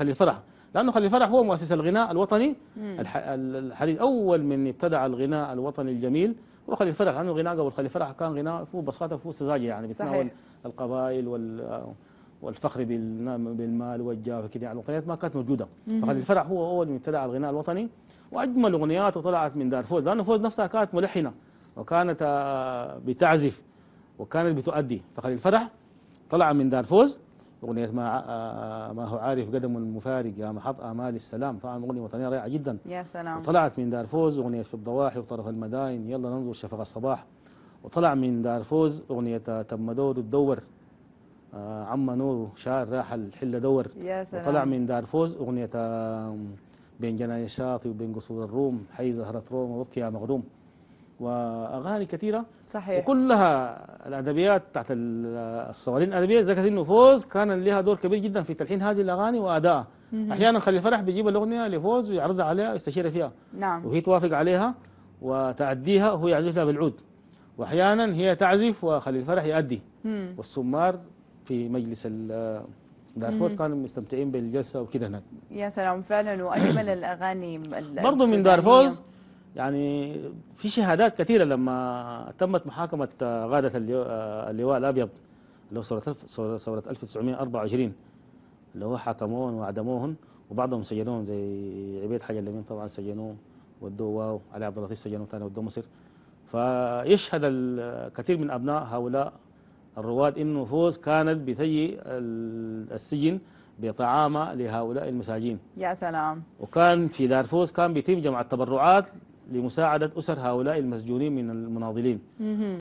خليل فرح لأنه خليل فرح هو مؤسس الغناء الوطني الحديث أول من ابتدع الغناء الوطني الجميل هو خليل فرح لأنه الغناء قبل خليل فرح كان غناء فيه بساطة فيه سذاجة يعني بتناول القبائل وال والفخر بالمال والجاه وكذا يعني الأغنيات ما كانت موجودة فخليل فرح هو أول من ابتدع الغناء الوطني وأجمل أغنياته طلعت من دار فوز لأنه فوز نفسها كانت ملحنة وكانت آه، بتعزف وكانت بتؤدي فخليل فرح طلع من دار فوز أغنية ما ما هو عارف قدم المفارق يا محط آمال السلام طبعا أغنية وطنية رائعة جدا يا سلام وطلعت من دار فوز أغنية في الضواحي وطرف المداين يلا ننظر شفق الصباح وطلع من دار فوز أغنية تم دور تدور آه، عم نور شاعر راح الحلة دور يا سلام وطلع من دار فوز أغنية بين جناي الشاطي وبين قصور الروم حي زهرة روم وابكي يا مغروم واغاني كثيره صحيح وكلها الادبيات بتاعت الصوالين الادبيه زكاه النفوذ كان لها دور كبير جدا في تلحين هذه الاغاني وادائها احيانا خلي فرح بيجيب الاغنيه لفوز ويعرضها عليها ويستشير فيها نعم وهي توافق عليها وتأديها وهو يعزف لها بالعود واحيانا هي تعزف وخلي الفرح يؤدي والسمار في مجلس دار فوز كانوا مستمتعين بالجلسه وكده هناك يا سلام فعلا واجمل الاغاني برضه من دار فوز يعني في شهادات كثيره لما تمت محاكمه آه، غاده آه، اللواء الابيض اللي هو ثوره 1924 اللي هو حاكموهم واعدموهم وبعضهم سجنوهم زي عبيد حاج اليمين طبعا سجنوه ودوه واو علي عبد اللطيف سجنوه ثاني ودوه مصر فيشهد الكثير من ابناء هؤلاء الرواد انه فوز كانت بتجي السجن بطعامه لهؤلاء المساجين يا سلام وكان في دار فوز كان بيتم جمع التبرعات لمساعدة أسر هؤلاء المسجونين من المناضلين